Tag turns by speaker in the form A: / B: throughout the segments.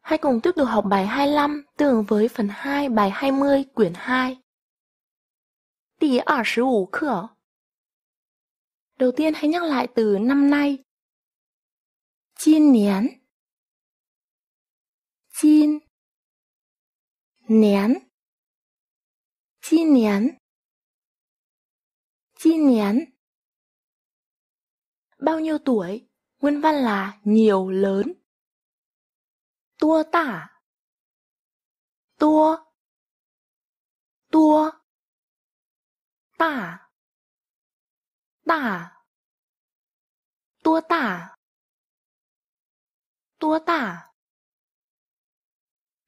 A: Hãy cùng tiếp tục học bài 25 tương với phần 2 bài 20 quyển 2. Đi 25课. Đầu tiên hãy nhắc lại từ năm nay. Chín nén, chín nén, chín nén, chín nén. Bao nhiêu tuổi? Nguyên văn là nhiều lớn. 多大？多多大大多大多大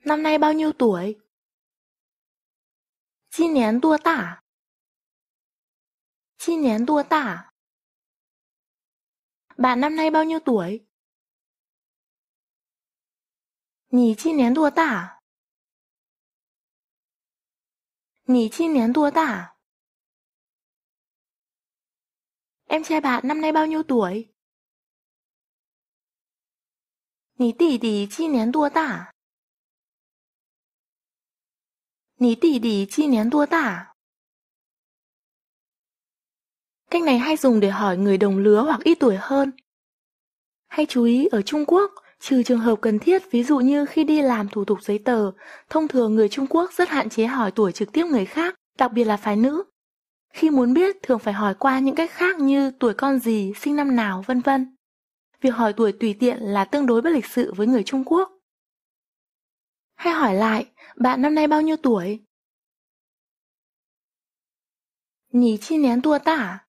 A: ？năm nay bao nhiêu tuổi? 今年多大？今年多大？Bạn năm nay bao nhiêu tuổi? 你今年多大？你今年多大？Em trai bạn năm nay bao nhiêu tuổi? 你弟弟今年多大？你弟弟今年多大？Cách này hay dùng để hỏi người đồng lứa hoặc ít tuổi hơn. Hay chú ý ở Trung Quốc Trừ trường hợp cần thiết, ví dụ như khi đi làm thủ tục giấy tờ, thông thường người Trung Quốc rất hạn chế hỏi tuổi trực tiếp người khác, đặc biệt là phái nữ. Khi muốn biết, thường phải hỏi qua những cách khác như tuổi con gì, sinh năm nào, vân vân. Việc hỏi tuổi tùy tiện là tương đối bất lịch sự với người Trung Quốc. Hay hỏi lại, bạn năm nay bao nhiêu tuổi? Nhỉ chi nén tua tả?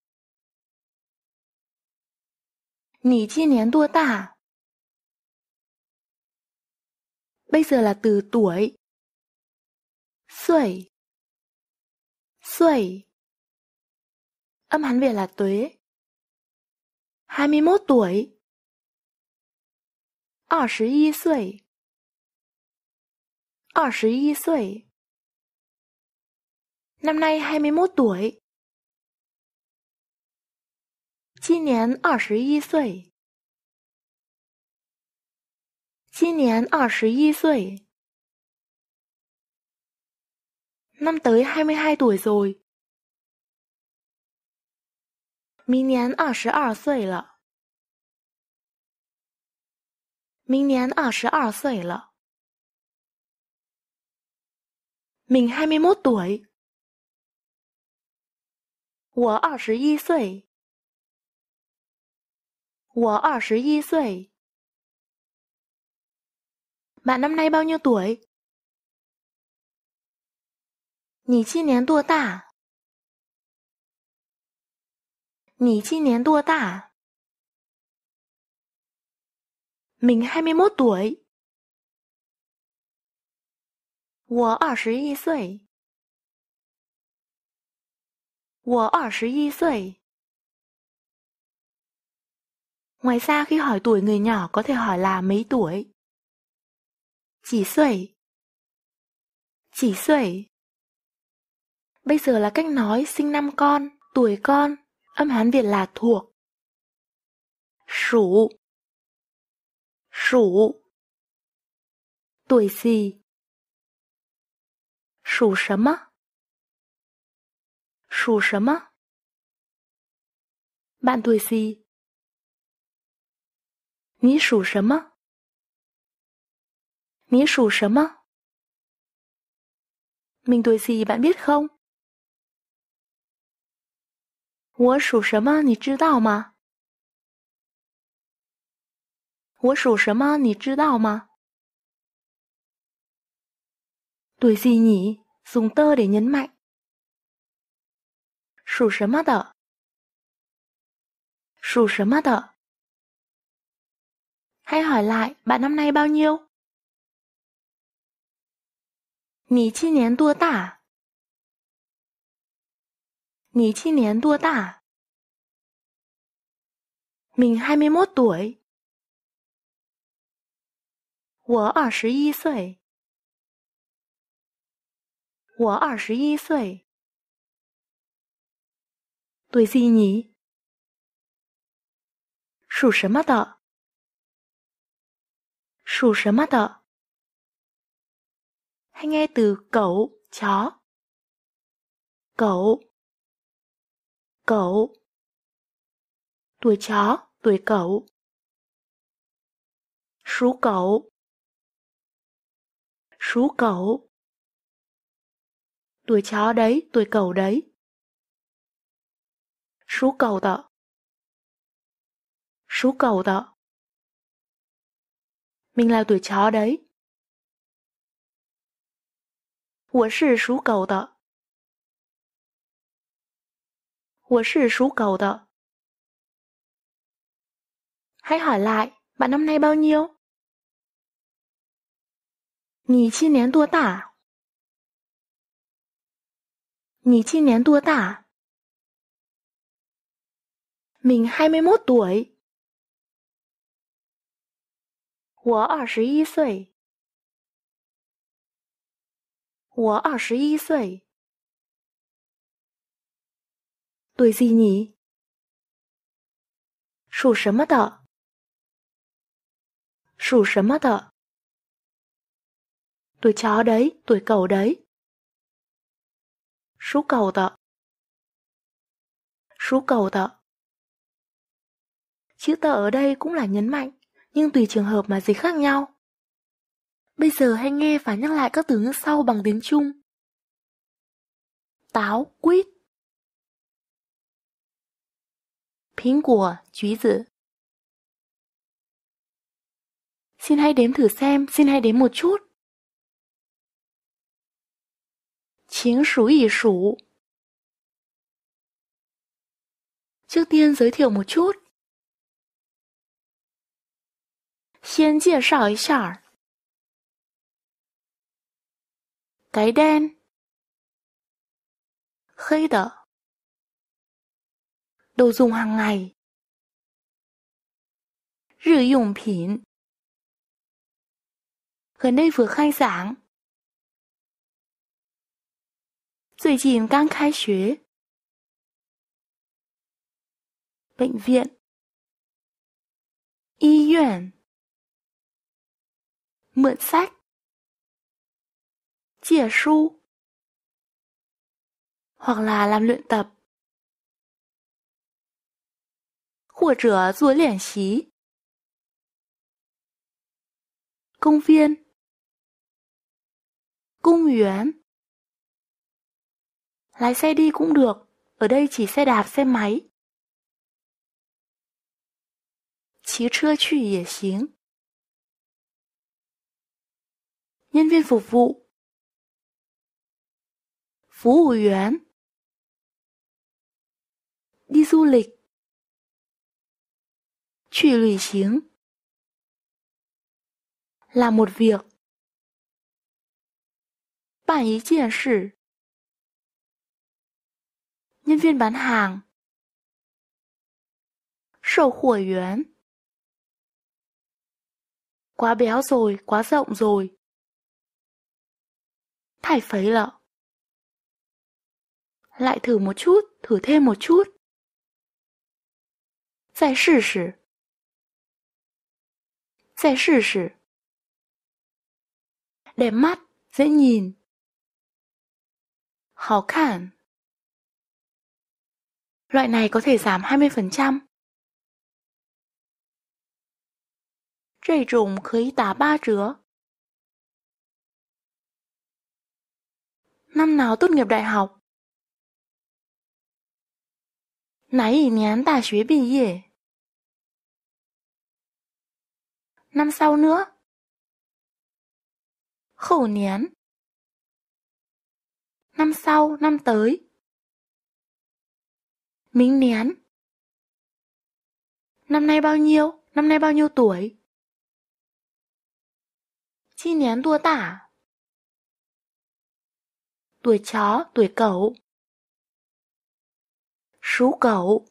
A: Nhỉ chi nén tua tả? Bây giờ là từ tuổi. Xuẩy. Xuẩy. Âm Hán Việt là tuế. 21 tuổi. 21岁。21 tuổi. Năm nay 21 tuổi. 今年21今年二十一岁。năm tới hai m 明年二十二岁了。明年二十二岁了。明还没摸腿。我二十一岁。我二十一岁。Bạn năm nay bao nhiêu tuổi? 你今年多大？你今年多大？Mình hai mươi mốt tuổi. 我二十一岁。我二十一岁。Ngoài ra khi hỏi tuổi người nhỏ có thể hỏi là mấy tuổi. Chỉ xuẩy Chỉ xuẩy Bây giờ là cách nói sinh năm con, tuổi con, âm Hán Việt là thuộc. Sủ Sủ Tuổi gì? Sủ sớm Sủ sớm Bạn tuổi gì? Nghĩ sủ sớm á? 你属什么？Mình tuổi gì bạn biết không? 我属什么你知道吗？我属什么你知道吗？tuổi gì nhỉ? Dùng tơ để nhấn mạnh. 属什么的？属什么的？Hay hỏi lại, bạn năm nay bao nhiêu? 你今年多大？你今年多大？名还没摸对。我二十一岁。我二十一岁。对，悉尼。属什么的？属什么的？hay nghe từ cậu, chó. Cậu Cậu Tuổi chó, tuổi cậu Sú cậu Sú cậu Tuổi chó đấy, tuổi cậu đấy Sú cậu tợ Sú cậu tợ Mình là tuổi chó đấy 我是属狗的。我是属狗的。Hãy hỏi lại bạn năm nay bao nhiêu? Nì chi nén tua tả? Nì chi nén 多大？Mình hai mươi một tuổi。我二十一岁。我二十一岁. Tuổi gì nhỉ? Sủ sớm mất ạ. Sủ Tuổi chó đấy, tuổi cầu đấy. Sú cầu tợ. Sú cầu tợ. Chữ tợ ở đây cũng là nhấn mạnh, nhưng tùy trường hợp mà dịch khác nhau. Bây giờ hãy nghe và nhắc lại các từ ngữ sau bằng tiếng Trung. Táo, quýt. Pính của, chúy dự. Xin hãy đếm thử xem, xin hãy đếm một chút. Chính số ỷ số. Trước tiên giới thiệu một chút. Xin giới thiệu một chút. Cái đen Khây đỡ, Đồ dùng hàng ngày Rử dụng phẩm, Gần đây vừa khai giảng bệnh viện y yuan mượn sách 借书 hoặc là làm luyện tập 或者做练习。công viên công viên lái xe đi cũng được ở đây chỉ xe đạp xe máy chí chưa truy 也行 nhân viên phục vụ 服务员，đi du lịch，去旅行，làm một việc，办一件事，nhân viên bán hàng，售货员，quá béo rồi, quá rộng rồi，太肥了。lại thử một chút, thử thêm một chút. Zài shì shì. Zài shì shì. Đẹp mắt, dễ nhìn. Hào khản. Loại này có thể giảm 20%. Rây trùng khởi tả ba chứa. Năm nào tốt nghiệp đại học? 哪一年大学毕业? Năm sau nữa. Hậu niên. Năm sau, năm tới. Mính nén Năm nay bao nhiêu? Năm nay bao nhiêu tuổi? Chi nén tua tả. Tuổi chó, tuổi cẩu. 属狗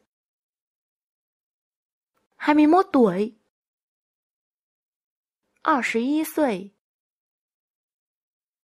A: 还没摸腿二十一岁